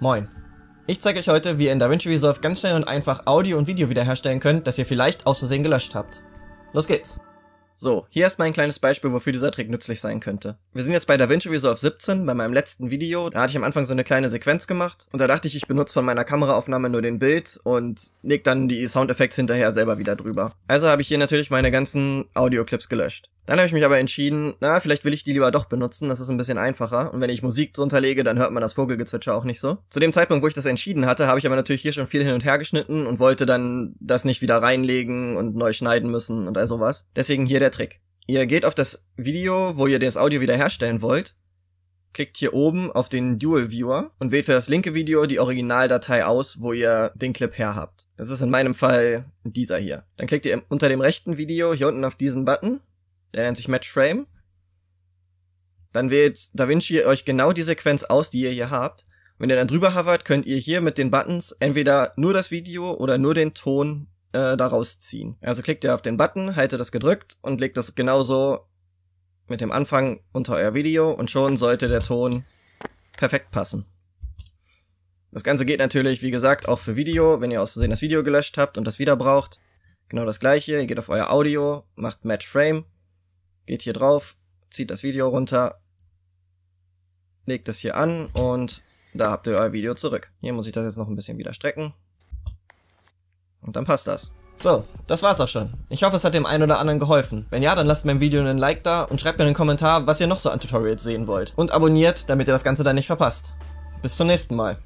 Moin. Ich zeige euch heute, wie ihr in DaVinci Resolve ganz schnell und einfach Audio und Video wiederherstellen könnt, das ihr vielleicht aus Versehen gelöscht habt. Los geht's! So, hier erstmal ein kleines Beispiel, wofür dieser Trick nützlich sein könnte. Wir sind jetzt bei DaVinci Resolve 17, bei meinem letzten Video, da hatte ich am Anfang so eine kleine Sequenz gemacht und da dachte ich, ich benutze von meiner Kameraaufnahme nur den Bild und leg dann die Soundeffekte hinterher selber wieder drüber. Also habe ich hier natürlich meine ganzen Audioclips gelöscht. Dann habe ich mich aber entschieden, na, vielleicht will ich die lieber doch benutzen, das ist ein bisschen einfacher. Und wenn ich Musik drunter lege, dann hört man das Vogelgezwitscher auch nicht so. Zu dem Zeitpunkt, wo ich das entschieden hatte, habe ich aber natürlich hier schon viel hin und her geschnitten und wollte dann das nicht wieder reinlegen und neu schneiden müssen und all sowas. Deswegen hier der Trick. Ihr geht auf das Video, wo ihr das Audio wiederherstellen wollt, klickt hier oben auf den Dual Viewer und wählt für das linke Video die Originaldatei aus, wo ihr den Clip her habt. Das ist in meinem Fall dieser hier. Dann klickt ihr unter dem rechten Video hier unten auf diesen Button der nennt sich Match Frame. Dann wählt DaVinci euch genau die Sequenz aus, die ihr hier habt. Wenn ihr dann drüber hovert, könnt ihr hier mit den Buttons entweder nur das Video oder nur den Ton äh, daraus ziehen. Also klickt ihr auf den Button, haltet das gedrückt und legt das genauso mit dem Anfang unter euer Video und schon sollte der Ton perfekt passen. Das Ganze geht natürlich, wie gesagt, auch für Video, wenn ihr aus Versehen das Video gelöscht habt und das wieder braucht. Genau das gleiche, ihr geht auf euer Audio, macht Match Frame geht hier drauf, zieht das Video runter, legt es hier an und da habt ihr euer Video zurück. Hier muss ich das jetzt noch ein bisschen wieder strecken. Und dann passt das. So, das war's auch schon. Ich hoffe, es hat dem einen oder anderen geholfen. Wenn ja, dann lasst meinem Video einen Like da und schreibt mir einen Kommentar, was ihr noch so an Tutorials sehen wollt. Und abonniert, damit ihr das Ganze dann nicht verpasst. Bis zum nächsten Mal.